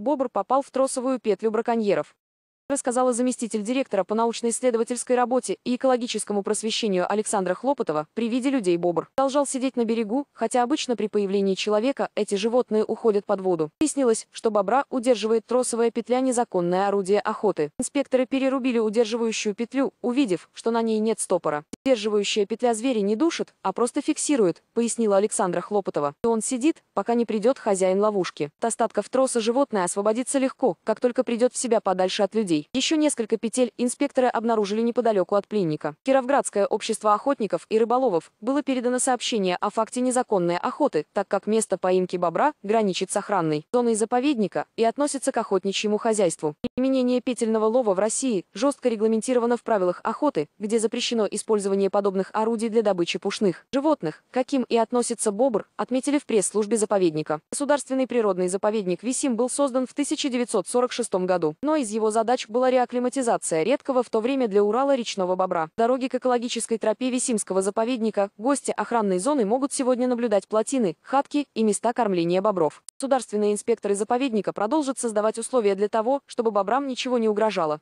бобр попал в тросовую петлю браконьеров рассказала заместитель директора по научно-исследовательской работе и экологическому просвещению Александра Хлопотова, при виде людей бобр продолжал сидеть на берегу, хотя обычно при появлении человека эти животные уходят под воду. Выяснилось, что бобра удерживает тросовая петля незаконное орудие охоты. Инспекторы перерубили удерживающую петлю, увидев, что на ней нет стопора. Удерживающая петля зверя не душит, а просто фиксирует, пояснила Александра Хлопотова. И он сидит, пока не придет хозяин ловушки. От остатков троса животное освободится легко, как только придет в себя подальше от людей рублей. Еще несколько петель инспекторы обнаружили неподалеку от пленника. Кировградское общество охотников и рыболовов было передано сообщение о факте незаконной охоты, так как место поимки бобра граничит с охранной зоной заповедника и относится к охотничьему хозяйству. Применение петельного лова в России жестко регламентировано в правилах охоты, где запрещено использование подобных орудий для добычи пушных животных, каким и относится бобр, отметили в пресс-службе заповедника. Государственный природный заповедник Висим был создан в 1946 году, но из его задач была реакклиматизация редкого в то время для Урала речного бобра. Дороги к экологической тропе Висимского заповедника гости охранной зоны могут сегодня наблюдать плотины, хатки и места кормления бобров. Государственные инспекторы заповедника продолжат создавать условия для того, чтобы бобры Абрам ничего не угрожало.